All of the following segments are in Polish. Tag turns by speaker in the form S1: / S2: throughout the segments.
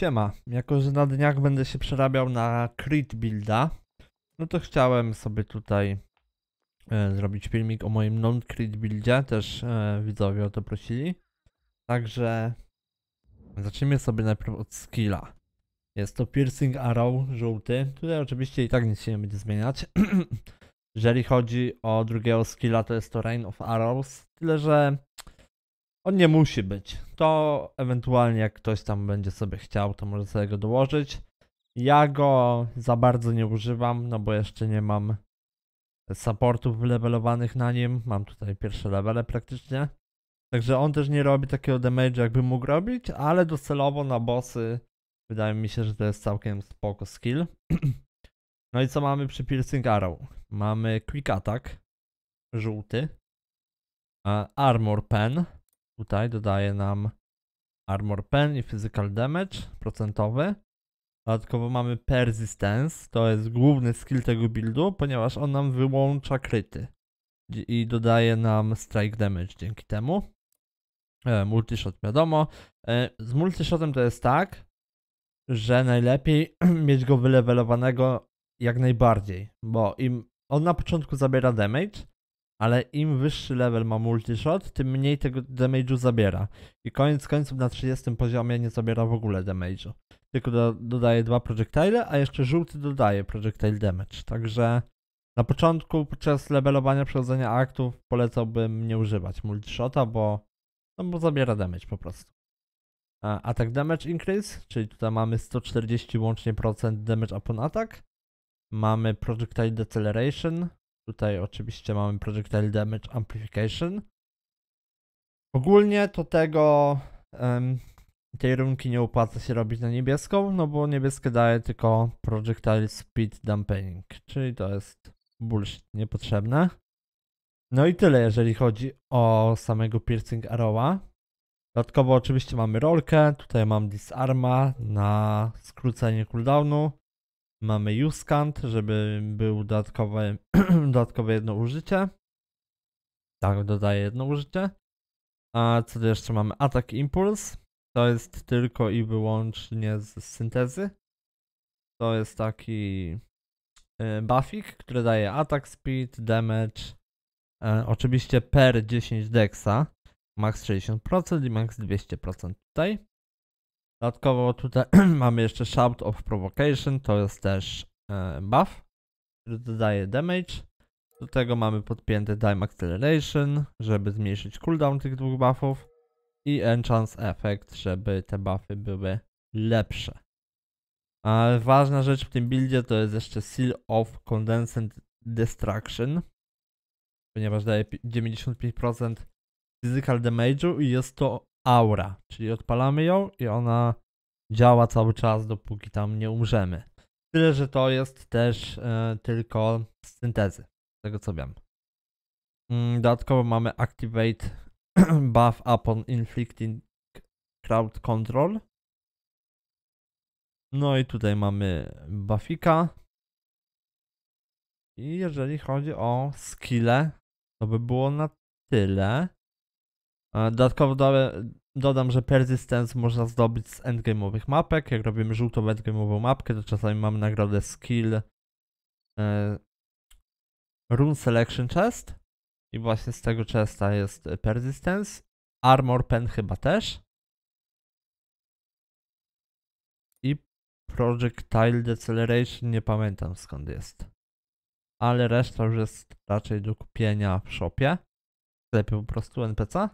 S1: Siema, jako że na dniach będę się przerabiał na Creed Builda, no to chciałem sobie tutaj e, zrobić filmik o moim non-Creed Buildzie, też e, widzowie o to prosili. Także zacznijmy sobie najpierw od skilla. Jest to Piercing Arrow żółty, tutaj oczywiście i tak nic się nie będzie zmieniać. Jeżeli chodzi o drugiego skilla, to jest to Rain of Arrows, tyle że on nie musi być. To ewentualnie jak ktoś tam będzie sobie chciał, to może sobie go dołożyć. Ja go za bardzo nie używam, no bo jeszcze nie mam supportów wylevelowanych na nim. Mam tutaj pierwsze levele praktycznie. Także on też nie robi takiego damage, jakby mógł robić, ale docelowo na bossy wydaje mi się, że to jest całkiem spoko skill. no i co mamy przy Piercing Arrow? Mamy Quick Attack, żółty, e, Armor Pen, Tutaj dodaje nam armor pen i physical damage procentowy. Dodatkowo mamy persistence, to jest główny skill tego buildu, ponieważ on nam wyłącza kryty i dodaje nam strike damage dzięki temu. E, multishot wiadomo. E, z multishotem to jest tak, że najlepiej mieć go wylewelowanego jak najbardziej, bo im on na początku zabiera damage, ale im wyższy level ma multishot, tym mniej tego damage'u zabiera. I koniec końców na 30 poziomie nie zabiera w ogóle damage'u. Tylko do, dodaje dwa projectile, a jeszcze żółty dodaje projectile damage. Także na początku podczas levelowania przechodzenia aktów polecałbym nie używać multishota, bo, no bo zabiera damage po prostu. A attack damage increase, czyli tutaj mamy 140 łącznie procent damage upon attack. Mamy projectile deceleration, Tutaj oczywiście mamy Projectile Damage Amplification. Ogólnie to tego um, tej runki nie opłaca się robić na niebieską, no bo niebieskie daje tylko Projectile Speed Dampening, czyli to jest bullshit niepotrzebne. No i tyle, jeżeli chodzi o samego Piercing Arrowa. Dodatkowo oczywiście mamy rolkę, tutaj mam Disarma na skrócenie cooldownu. Mamy Uskant, żeby był dodatkowe, dodatkowe jedno użycie. Tak, dodaję jedno użycie. A co tu jeszcze mamy? Atak Impuls. To jest tylko i wyłącznie z syntezy. To jest taki y, buffik, który daje atak speed, damage. E, oczywiście per 10 dexa. Max 60% i max 200% tutaj. Dodatkowo tutaj mamy jeszcze Shout of Provocation, to jest też e, buff, który dodaje damage. Do tego mamy podpięty Dime Acceleration, żeby zmniejszyć cooldown tych dwóch buffów. I Enchance Effect, żeby te buffy były lepsze. ważna rzecz w tym buildzie to jest jeszcze Seal of Condensed Destruction, ponieważ daje 95% physical damage'u i jest to aura, czyli odpalamy ją i ona działa cały czas, dopóki tam nie umrzemy. Tyle, że to jest też e, tylko z syntezy, z tego co wiem. Mm, dodatkowo mamy Activate Buff Upon Inflicting Crowd Control. No i tutaj mamy buffika. I jeżeli chodzi o skille, to by było na tyle. E, dodatkowo do, dodam, że Persistence można zdobyć z endgame'owych mapek. Jak robimy żółtą endgame'ową mapkę, to czasami mamy nagrodę skill e, Rune Selection Chest. I właśnie z tego chesta jest Persistence. Armor Pen chyba też. I Projectile Deceleration nie pamiętam skąd jest. Ale reszta już jest raczej do kupienia w shopie. W sklepie po prostu NPC.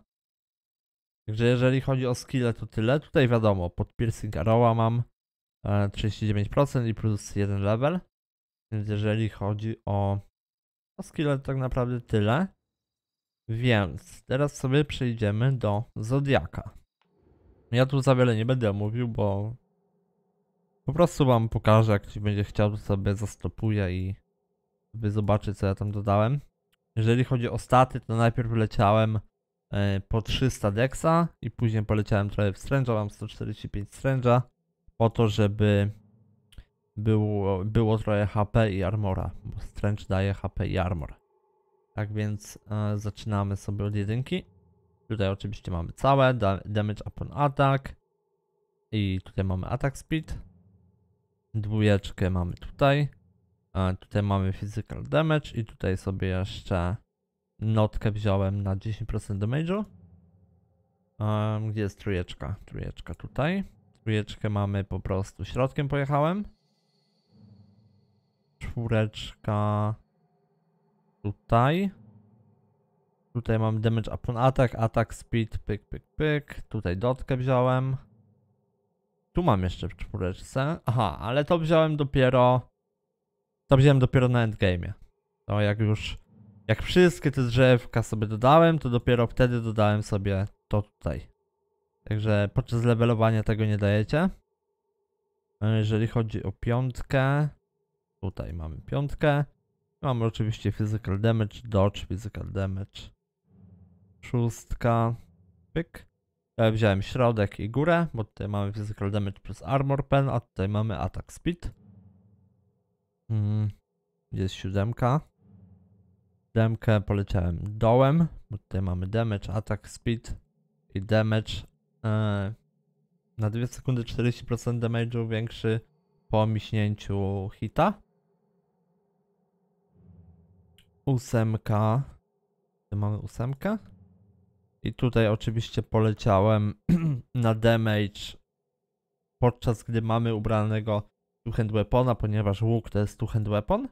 S1: Także jeżeli chodzi o skille, to tyle. Tutaj wiadomo, pod piercing Arrowa mam 39% e, i plus 1 level. Więc jeżeli chodzi o, o skille, to tak naprawdę tyle. Więc teraz sobie przejdziemy do Zodiaka. Ja tu za wiele nie będę mówił, bo po prostu wam pokażę, jak ktoś będzie chciał, to sobie zastopuję i wy zobaczy, co ja tam dodałem. Jeżeli chodzi o staty, to najpierw leciałem E, po 300 deksa i później poleciałem trochę w stręża, mam 145 stręża, po to, żeby było, było trochę HP i armora, bo stręcz daje HP i armor. Tak więc e, zaczynamy sobie od jedynki. Tutaj oczywiście mamy całe, da, damage upon attack i tutaj mamy attack speed. Dwójeczkę mamy tutaj, e, tutaj mamy physical damage i tutaj sobie jeszcze notkę wziąłem na 10% do Um, gdzie jest trójeczka? Trójeczka tutaj. Trójeczkę mamy po prostu środkiem pojechałem. Czwóreczka tutaj. Tutaj mam damage upon attack, attack speed, pyk, pyk, pyk. Tutaj dotkę wziąłem. Tu mam jeszcze w czwóreczce. Aha, ale to wziąłem dopiero... To wziąłem dopiero na endgame'ie. To jak już jak wszystkie te drzewka sobie dodałem, to dopiero wtedy dodałem sobie to tutaj. Także podczas levelowania tego nie dajecie. No, jeżeli chodzi o piątkę, tutaj mamy piątkę. Mamy oczywiście physical damage, dodge, physical damage. Szóstka, pyk. Ja wziąłem środek i górę, bo tutaj mamy physical damage plus armor pen, a tutaj mamy attack speed. Mhm. jest siódemka. Demkę poleciałem dołem, bo tutaj mamy damage, attack speed i damage e, na 2 sekundy 40% damage'u większy po miśnięciu hita. Ósemka. Tu mamy ósemkę. I tutaj oczywiście poleciałem na damage podczas gdy mamy ubranego two-hand weapona, ponieważ łuk to jest two-hand weapon.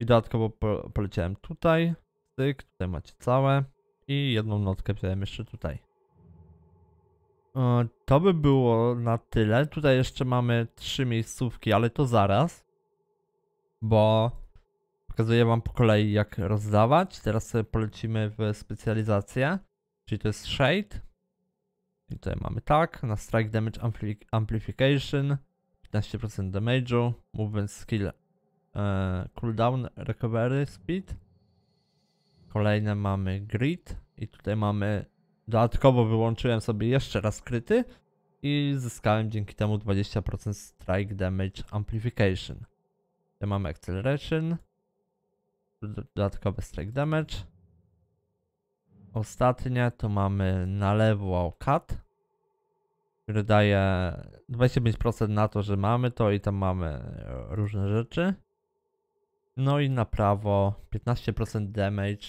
S1: I dodatkowo poleciałem tutaj. Styk, tutaj macie całe. I jedną notkę wziąłem jeszcze tutaj. E, to by było na tyle. Tutaj jeszcze mamy trzy miejscówki, ale to zaraz. Bo pokazuję wam po kolei jak rozdawać. Teraz sobie polecimy w specjalizację. Czyli to jest Shade. I tutaj mamy tak. Na Strike Damage Amplification. 15% damage'u. Movement Skill e, cooldown recovery speed. Kolejne mamy grid i tutaj mamy dodatkowo wyłączyłem sobie jeszcze raz kryty i zyskałem dzięki temu 20% strike damage amplification. Tutaj mamy acceleration, dodatkowy strike damage. Ostatnie to mamy na lewo cut, który daje 25% na to, że mamy to i tam mamy różne rzeczy. No i na prawo 15% damage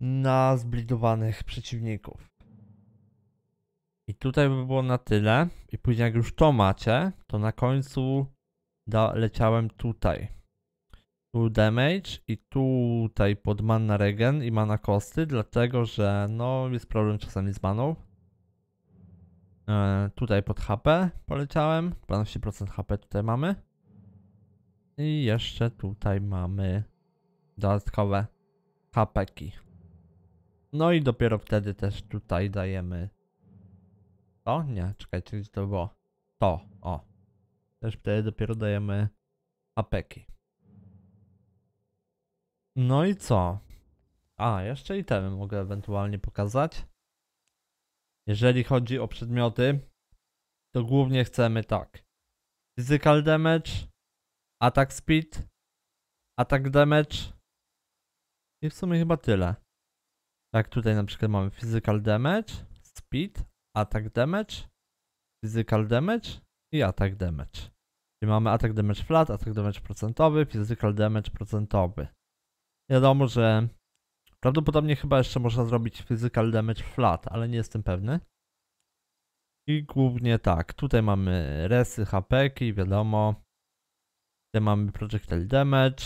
S1: na zblidowanych przeciwników. I tutaj by było na tyle. I później jak już to macie, to na końcu da, leciałem tutaj. Tu damage i tutaj pod mana regen i mana kosty, dlatego że no jest problem czasami z maną. E, tutaj pod HP poleciałem, 12% HP tutaj mamy. I jeszcze tutaj mamy dodatkowe hapeki. No i dopiero wtedy też tutaj dajemy to? Nie, czekajcie, gdzie to było? To, o. Też wtedy dopiero dajemy hapeki. No i co? A, jeszcze itemy mogę ewentualnie pokazać. Jeżeli chodzi o przedmioty, to głównie chcemy tak. Physical damage, attack speed, attack damage i w sumie chyba tyle. Tak tutaj na przykład mamy physical damage, speed, attack damage, physical damage i attack damage. Czyli mamy attack damage flat, attack damage procentowy, physical damage procentowy. Wiadomo, że prawdopodobnie chyba jeszcze można zrobić physical damage flat, ale nie jestem pewny. I głównie tak, tutaj mamy resy, hapeki, wiadomo, Tutaj mamy projectile damage,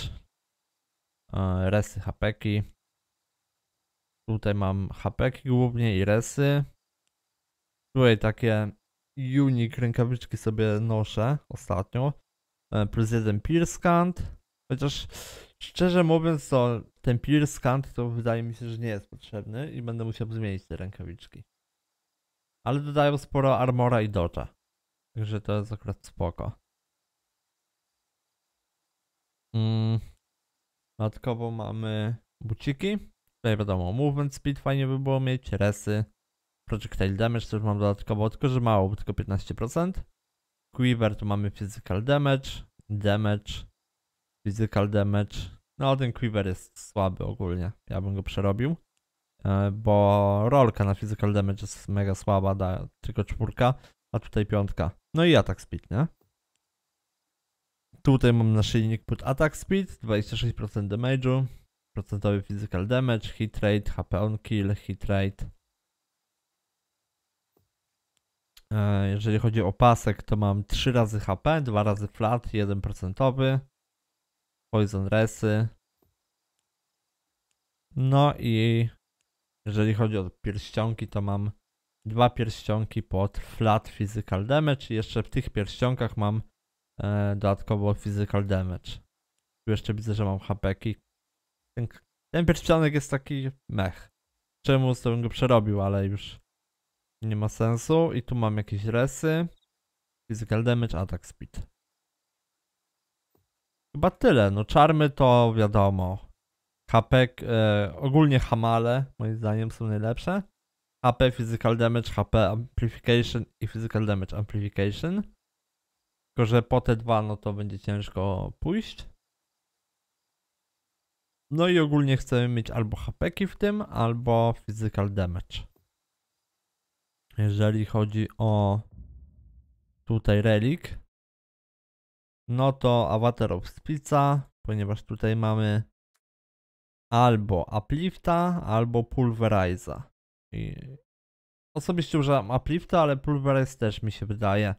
S1: e, resy hapeki. Tutaj mam hapeki głównie i resy. Tutaj takie unique rękawiczki sobie noszę ostatnio. E, plus jeden pierskant. Chociaż szczerze mówiąc to ten pierskant to wydaje mi się, że nie jest potrzebny i będę musiał zmienić te rękawiczki. Ale dodają sporo armora i docza. Także to jest akurat spoko. Mm. Dodatkowo mamy buciki. Tutaj wiadomo, movement speed fajnie by było mieć, resy. Projectile damage też mam dodatkowo, tylko że mało, tylko 15%. Quiver tu mamy physical damage, damage, physical damage. No ten quiver jest słaby ogólnie, ja bym go przerobił. E, bo rolka na physical damage jest mega słaba, da tylko czwórka, a tutaj piątka. No i atak speed, nie? Tutaj mam silnik pod attack speed, 26% damage'u, procentowy physical damage, hit rate, HP on kill, hit rate. E, jeżeli chodzi o pasek, to mam 3 razy HP, 2 razy flat, 1% poison resy. No i jeżeli chodzi o pierścionki, to mam dwa pierścionki pod flat physical damage i jeszcze w tych pierścionkach mam E, dodatkowo physical damage. Tu jeszcze widzę, że mam hapeki. Ten, ten pierścionek jest taki mech. Czemu z go przerobił, ale już nie ma sensu. I tu mam jakieś resy. Physical damage, attack speed. Chyba tyle. No czarmy to wiadomo. HP, e, ogólnie hamale moim zdaniem są najlepsze. HP, physical damage, HP amplification i physical damage amplification. Tylko, że po te dwa, no to będzie ciężko pójść. No i ogólnie chcemy mieć albo hp w tym, albo physical damage. Jeżeli chodzi o tutaj relik, no to Avatar of Spica, ponieważ tutaj mamy albo uplifta, albo pulveriza. I osobiście używam uplifta, ale pulverize też mi się wydaje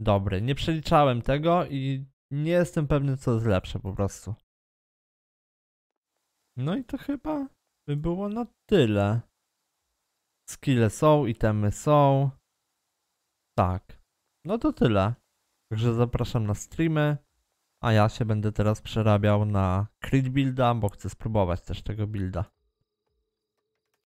S1: dobry. Nie przeliczałem tego i nie jestem pewny, co jest lepsze po prostu. No i to chyba by było na tyle. Skille są, itemy są. Tak. No to tyle. Także zapraszam na streamy. A ja się będę teraz przerabiał na crit Builda, bo chcę spróbować też tego builda.